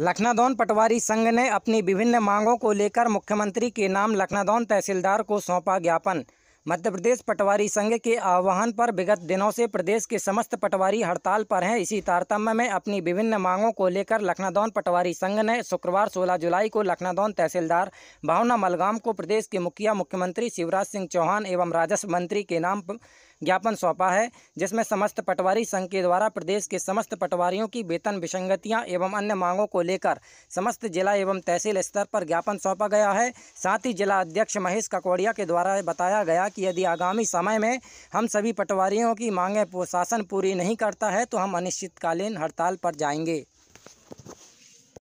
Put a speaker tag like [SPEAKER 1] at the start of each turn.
[SPEAKER 1] लखनादौन पटवारी संघ ने अपनी विभिन्न मांगों को लेकर मुख्यमंत्री के नाम लखनादौन तहसीलदार को सौंपा ज्ञापन मध्य प्रदेश पटवारी संघ के आह्वान पर विगत दिनों से प्रदेश के समस्त पटवारी हड़ताल पर हैं इसी तारतम्य में अपनी विभिन्न मांगों को लेकर लखनादौन पटवारी संघ ने शुक्रवार 16 जुलाई को लखनादौन तहसीलदार भावना मलगाम को प्रदेश के मुखिया मुख्यमंत्री शिवराज सिंह चौहान एवं राजस्व मंत्री के नाम ज्ञापन सौंपा है जिसमें समस्त पटवारी संघ के द्वारा प्रदेश के समस्त पटवारियों की वेतन विसंगतियाँ एवं अन्य मांगों को लेकर समस्त जिला एवं तहसील स्तर पर ज्ञापन सौंपा गया है साथ ही जिला अध्यक्ष महेश ककौड़िया के द्वारा बताया गया कि यदि आगामी समय में हम सभी पटवारियों की मांगें शासन पूरी नहीं करता है तो हम अनिश्चितकालीन हड़ताल पर जाएंगे